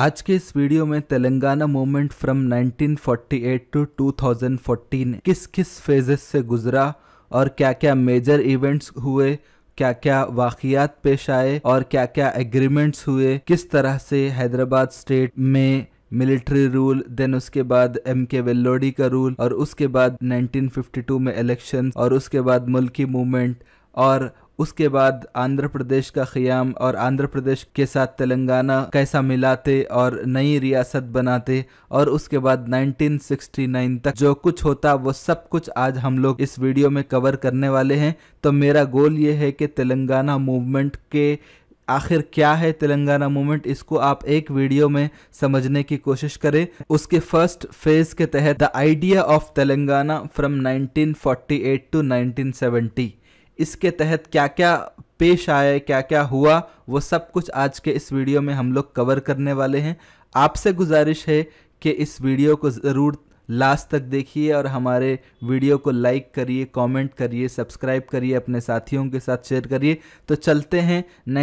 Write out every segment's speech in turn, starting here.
आज के इस वीडियो में तेलंगाना मूवमेंट फ्रॉम 1948 टू 2014 किस किस फेजेस से गुजरा और क्या क्या मेजर इवेंट्स हुए क्या क्या वाक़ियात पेश आए और क्या क्या एग्रीमेंट्स हुए किस तरह से हैदराबाद स्टेट में मिलिट्री रूल देन उसके बाद एम के वेल्लोडी का रूल और उसके बाद 1952 में इलेक्शन और उसके बाद मुल्की मूवमेंट और उसके बाद आंध्र प्रदेश का क़्याम और आंध्र प्रदेश के साथ तेलंगाना कैसा मिलाते और नई रियासत बनाते और उसके बाद 1969 तक जो कुछ होता वो सब कुछ आज हम लोग इस वीडियो में कवर करने वाले हैं तो मेरा गोल ये है कि तेलंगाना मूवमेंट के आखिर क्या है तेलंगाना मूवमेंट इसको आप एक वीडियो में समझने की कोशिश करें उसके फर्स्ट फेज के तहत the idea of Telangana from 1948 to 1970 इसके तहत क्या क्या पेश आए क्या क्या हुआ वो सब कुछ आज के इस वीडियो में हम लोग कवर करने वाले हैं आपसे गुजारिश है कि इस वीडियो को ज़रूर लास्ट तक देखिए और हमारे वीडियो को लाइक करिए कमेंट करिए सब्सक्राइब करिए अपने साथियों के साथ शेयर करिए तो चलते हैं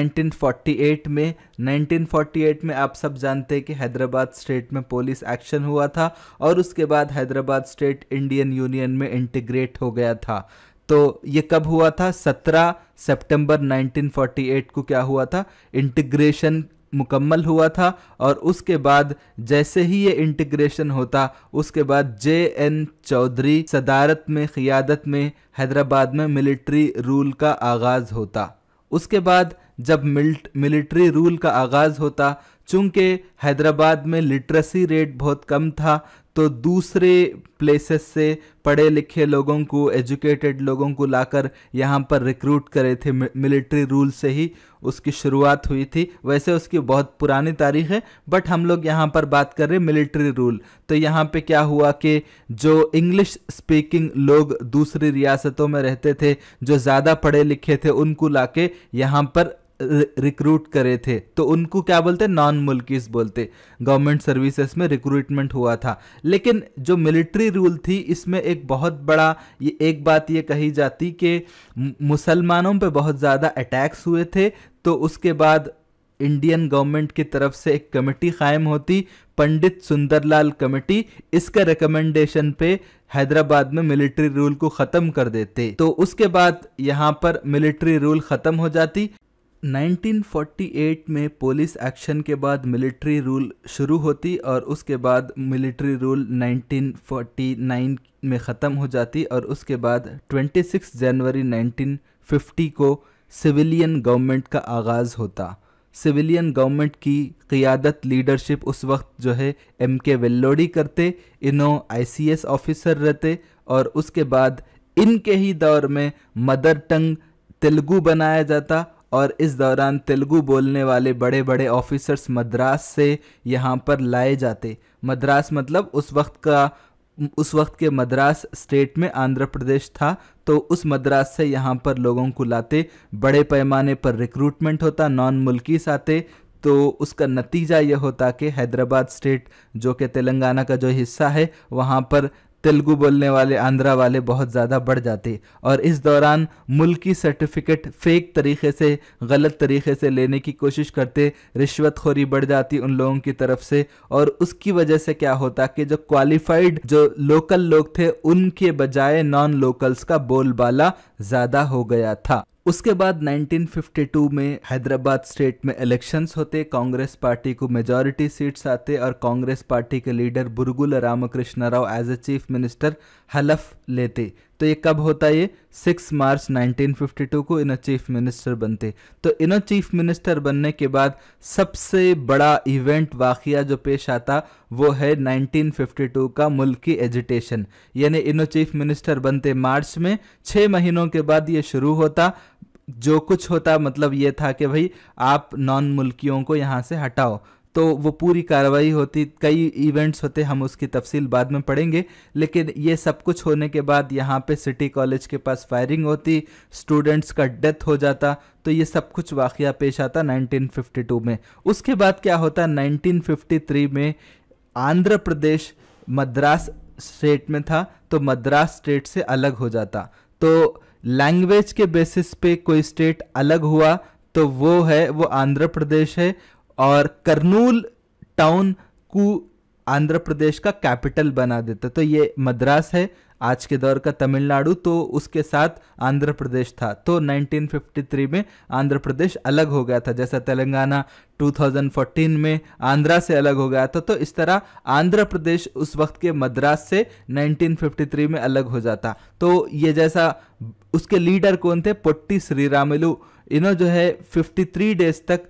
1948 में 1948 में आप सब जानते हैं कि हैदराबाद स्टेट में पुलिस एक्शन हुआ था और उसके बाद हैदराबाद स्टेट इंडियन यूनियन में इंटीग्रेट हो गया था तो ये कब हुआ था 17 सितंबर 1948 को क्या हुआ था इंटीग्रेशन मुकम्मल हुआ था और उसके बाद जैसे ही ये इंटीग्रेशन होता उसके बाद जे एन चौधरी सदारत में क़ियादत में हैदराबाद में मिलिट्री रूल का आगाज़ होता उसके बाद जब मिल्ट मिलिट्री रूल का आगाज़ होता चूंकि हैदराबाद में लिटरेसी रेट बहुत कम था तो दूसरे प्लेसेस से पढ़े लिखे लोगों को एजुकेटेड लोगों को लाकर यहाँ पर रिक्रूट करे थे मिलिट्री रूल से ही उसकी शुरुआत हुई थी वैसे उसकी बहुत पुरानी तारीख है बट हम लोग यहाँ पर बात कर रहे मिलिट्री रूल तो यहाँ पे क्या हुआ कि जो इंग्लिश स्पीकिंग लोग दूसरी रियासतों में रहते थे जो ज़्यादा पढ़े लिखे थे उनको के यहाँ पर रिक्रूट करे थे तो उनको क्या बोलते नॉन मुल्कीस बोलते गवर्नमेंट सर्विसेज में रिक्रूटमेंट हुआ था लेकिन जो मिलिट्री रूल थी इसमें एक बहुत बड़ा ये एक बात ये कही जाती कि मुसलमानों पे बहुत ज़्यादा अटैक्स हुए थे तो उसके बाद इंडियन गवर्नमेंट की तरफ से एक कमेटी कायम होती पंडित सुंदरलाल कमेटी इसके रिकमेंडेशन पे हैदराबाद में मिलिट्री रूल को ख़त्म कर देते तो उसके बाद यहाँ पर मिलिट्री रूल ख़त्म हो जाती 1948 में पुलिस एक्शन के बाद मिलिट्री रूल शुरू होती और उसके बाद मिलिट्री रूल 1949 में ख़त्म हो जाती और उसके बाद 26 जनवरी 1950 को सिविलियन गवर्नमेंट का आगाज़ होता सिविलियन गवर्नमेंट की क़ियादत लीडरशिप उस वक्त जो है एम के वेल्लोडी करते इन्हों आईसीएस ऑफिसर रहते और उसके बाद इनके ही दौर में मदर टंग तेलुगू बनाया जाता और इस दौरान तेलुगु बोलने वाले बड़े बड़े ऑफिसर्स मद्रास से यहाँ पर लाए जाते मद्रास मतलब उस वक्त का उस वक्त के मद्रास स्टेट में आंध्र प्रदेश था तो उस मद्रास से यहाँ पर लोगों को लाते बड़े पैमाने पर रिक्रूटमेंट होता नॉन मुल्कीस आते तो उसका नतीजा यह होता कि हैदराबाद स्टेट जो कि तेलंगाना का जो हिस्सा है वहाँ पर तेलुगु बोलने वाले आंध्रा वाले बहुत ज़्यादा बढ़ जाते और इस दौरान मुल्की सर्टिफिकेट फेक तरीके से गलत तरीके से लेने की कोशिश करते रिश्वतखोरी बढ़ जाती उन लोगों की तरफ से और उसकी वजह से क्या होता कि जो क्वालिफाइड जो लोकल लोग थे उनके बजाय नॉन लोकल्स का बोलबाला ज़्यादा हो गया था उसके बाद 1952 में हैदराबाद स्टेट में इलेक्शंस होते कांग्रेस पार्टी को मेजॉरिटी सीट्स आते और कांग्रेस पार्टी के leader Burgula Ramakrishna Rao as a chief minister हलफ लेते तो ये कब होता ये 6 मार्च 1952 को इनो चीफ मिनिस्टर बनते तो इन चीफ मिनिस्टर बनने के बाद सबसे बड़ा इवेंट वाक़िया जो पेश आता वो है 1952 का मुल्की एजिटेशन यानी इनो चीफ मिनिस्टर बनते मार्च में छः महीनों के बाद ये शुरू होता जो कुछ होता मतलब ये था कि भाई आप नॉन मुल्कियों को यहाँ से हटाओ तो वो पूरी कार्रवाई होती कई इवेंट्स होते हम उसकी तफसील बाद में पढ़ेंगे लेकिन ये सब कुछ होने के बाद यहाँ पे सिटी कॉलेज के पास फायरिंग होती स्टूडेंट्स का डेथ हो जाता तो ये सब कुछ वाक़ पेश आता 1952 में उसके बाद क्या होता 1953 में आंध्र प्रदेश मद्रास स्टेट में था तो मद्रास स्टेट से अलग हो जाता तो लैंग्वेज के बेसिस पे कोई स्टेट अलग हुआ तो वो है वो आंध्र प्रदेश है और कर्नूल टाउन को आंध्र प्रदेश का कैपिटल बना देता तो ये मद्रास है आज के दौर का तमिलनाडु तो उसके साथ आंध्र प्रदेश था तो 1953 में आंध्र प्रदेश अलग हो गया था जैसा तेलंगाना 2014 में आंध्रा से अलग हो गया था तो इस तरह आंध्र प्रदेश उस वक्त के मद्रास से 1953 में अलग हो जाता तो ये जैसा उसके लीडर कौन थे पोट्टी श्रीरामेलू इन्हों जो है 53 डेज तक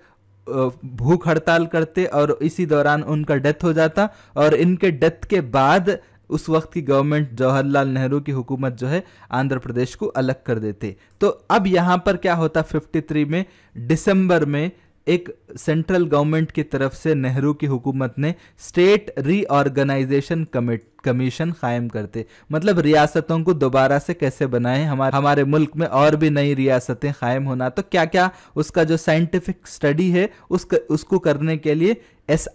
भूख हड़ताल करते और इसी दौरान उनका डेथ हो जाता और इनके डेथ के बाद उस वक्त की गवर्नमेंट जवाहरलाल नेहरू की हुकूमत जो है आंध्र प्रदेश को अलग कर देते तो अब यहाँ पर क्या होता 53 में दिसंबर में एक सेंट्रल गवर्नमेंट की तरफ से नेहरू की हुकूमत ने स्टेट रीऑर्गेनाइजेशन कमेटी कमीशन कायम करते मतलब रियासतों को दोबारा से कैसे बनाएं हमारे हमारे मुल्क में और भी नई रियासतें कायम होना तो क्या क्या उसका जो साइंटिफिक स्टडी है उस उसको करने के लिए एस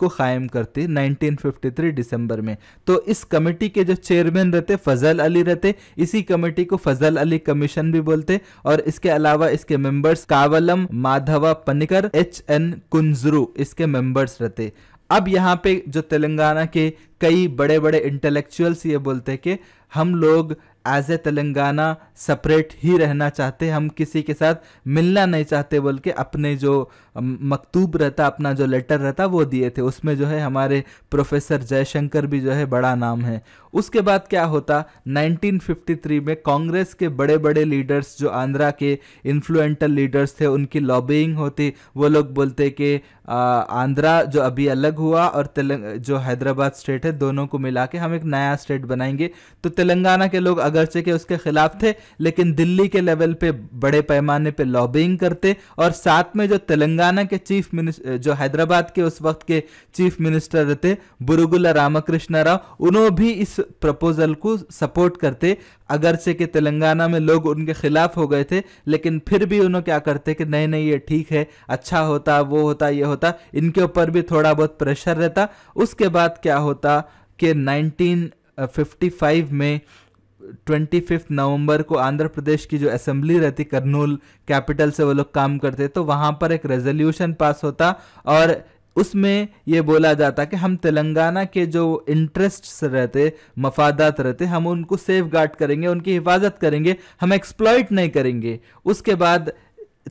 को कायम करते 1953 दिसंबर में तो इस कमेटी के जो चेयरमैन रहते फजल अली रहते इसी कमेटी को फजल अली कमीशन भी बोलते और इसके अलावा इसके members Kavalam Madhava Panikkar H N Kunzru इसके मेंबर्स रहते अब यहाँ पे जो तेलंगाना के कई बड़े बड़े इंटेलेक्चुअल्स ये बोलते हैं कि हम लोग एज ए तेलंगाना सेपरेट ही रहना चाहते हम किसी के साथ मिलना नहीं चाहते बोल के अपने जो मकतूब रहता अपना जो लेटर रहता वो दिए थे उसमें जो है हमारे प्रोफेसर जयशंकर भी जो है बड़ा नाम है उसके बाद क्या होता 1953 में कांग्रेस के बड़े बड़े लीडर्स जो आंध्रा के इन्फ्लुएंटल लीडर्स थे उनकी लॉबिंग होती वो लोग बोलते कि आंध्रा जो अभी अलग हुआ और तेलंग जो हैदराबाद स्टेट है दोनों को मिला के हम एक नया स्टेट बनाएंगे तो तेलंगाना के लोग अगरचे के उसके खिलाफ थे लेकिन दिल्ली के लेवल पे बड़े पैमाने पे लॉबिंग करते और साथ में जो तेलंगाना के चीफ मिनिस्टर जो हैदराबाद के उस वक्त के चीफ मिनिस्टर थे बुरुगुला रामकृष्ण राव उन्होंने भी इस प्रपोजल को सपोर्ट करते अगरचे कि तेलंगाना में लोग उनके खिलाफ हो गए थे लेकिन फिर भी उन्होंने क्या करते कि नहीं नहीं ये ठीक है अच्छा होता वो होता ये होता इनके ऊपर भी थोड़ा बहुत प्रेशर रहता उसके बाद क्या होता कि 1955 में ट्वेंटी फिफ्थ नवंबर को आंध्र प्रदेश की जो असेंबली रहती कर्नूल कैपिटल से वो लोग काम करते तो वहाँ पर एक रेजोल्यूशन पास होता और उसमें ये बोला जाता कि हम तेलंगाना के जो इंटरेस्ट्स रहते मफादात रहते हम उनको सेफ गार्ड करेंगे उनकी हिफाजत करेंगे हम एक्सप्लॉयट नहीं करेंगे उसके बाद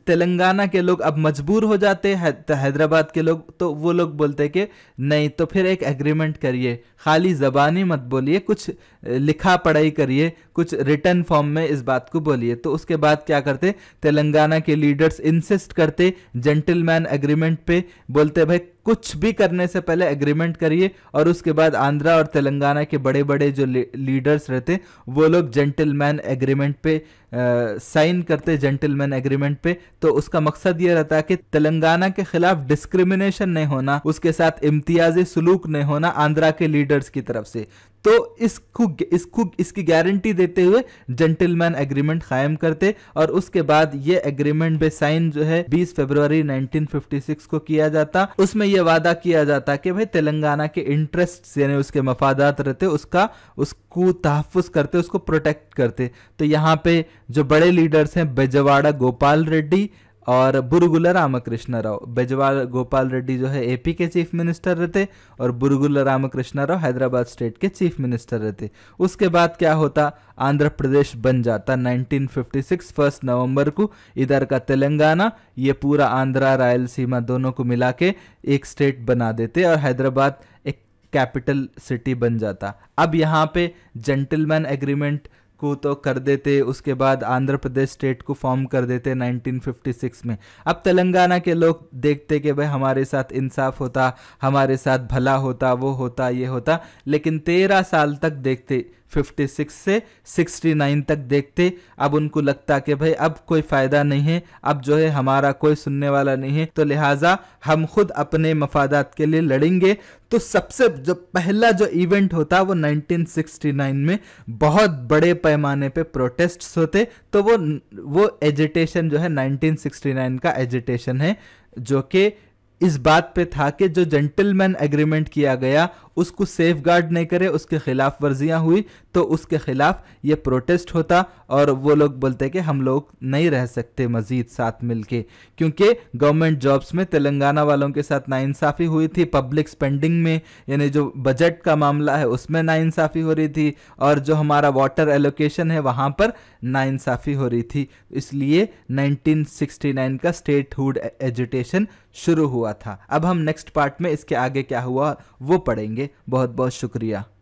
तेलंगाना के लोग अब मजबूर हो जाते हैं तो हैदराबाद के लोग तो वो लोग बोलते कि नहीं तो फिर एक एग्रीमेंट करिए खाली ज़बानी मत बोलिए कुछ लिखा पढ़ाई करिए कुछ रिटर्न फॉर्म में इस बात को बोलिए तो उसके बाद क्या करते तेलंगाना के लीडर्स इंसिस्ट करते जेंटलमैन एग्रीमेंट पे बोलते भाई कुछ भी करने से पहले एग्रीमेंट करिए और उसके बाद आंध्रा और तेलंगाना के बड़े बड़े जो लीडर्स रहते वो लोग जेंटलमैन एग्रीमेंट पे साइन करते जेंटलमैन एग्रीमेंट पे तो उसका मकसद ये रहता है कि तेलंगाना के खिलाफ डिस्क्रिमिनेशन नहीं होना उसके साथ इम्तियाजी सलूक नहीं होना आंध्रा के लीडर्स की तरफ से तो इसको इसको इसकी गारंटी देते हुए जेंटलमैन एग्रीमेंट कायम करते और उसके बाद ये एग्रीमेंट भी साइन जो है 20 फरवरी 1956 को किया जाता उसमें यह वादा किया जाता कि भाई तेलंगाना के इंटरेस्ट यानी उसके मफादात रहते उसका उसको तहफ़ करते उसको प्रोटेक्ट करते तो यहाँ पे जो बड़े लीडर्स हैं बेजवाड़ा गोपाल रेड्डी और बुरगुला रामकृष्ण राव बेजवाल गोपाल रेड्डी जो है एपी के चीफ मिनिस्टर रहते और बुरगुला रामकृष्ण राव हैदराबाद स्टेट के चीफ मिनिस्टर रहते उसके बाद क्या होता आंध्र प्रदेश बन जाता 1956 फर्स्ट नवंबर को इधर का तेलंगाना ये पूरा आंध्रा रायलसीमा दोनों को मिला के एक स्टेट बना देते और हैदराबाद एक कैपिटल सिटी बन जाता अब यहाँ पे जेंटलमैन एग्रीमेंट को तो कर देते उसके बाद आंध्र प्रदेश स्टेट को फॉर्म कर देते 1956 में अब तेलंगाना के लोग देखते कि भाई हमारे साथ इंसाफ होता हमारे साथ भला होता वो होता ये होता लेकिन तेरह साल तक देखते 56 से 69 तक देखते अब उनको लगता कि भाई अब कोई फ़ायदा नहीं है अब जो है हमारा कोई सुनने वाला नहीं है तो लिहाजा हम खुद अपने मफादात के लिए लड़ेंगे तो सबसे जो पहला जो इवेंट होता वो 1969 में बहुत बड़े पैमाने पे प्रोटेस्ट्स होते तो वो वो एजिटेशन जो है 1969 का एजिटेशन है जो कि इस बात पे था कि जो जेंटलमैन एग्रीमेंट किया गया उसको सेफ गार्ड नहीं करे उसके खिलाफ वर्जियाँ हुई तो उसके खिलाफ ये प्रोटेस्ट होता और वो लोग बोलते कि हम लोग नहीं रह सकते मजीद साथ मिलके क्योंकि गवर्नमेंट जॉब्स में तेलंगाना वालों के साथ नाइंसाफ़ी हुई थी पब्लिक स्पेंडिंग में यानी जो बजट का मामला है उसमें नाइंसाफ़ी हो रही थी और जो हमारा वाटर एलोकेशन है वहाँ पर नाइंसाफ़ी हो रही थी इसलिए नाइनटीन का स्टेट हुड एजुटेशन शुरू हुआ हुआ था अब हम नेक्स्ट पार्ट में इसके आगे क्या हुआ वो पढ़ेंगे बहुत बहुत शुक्रिया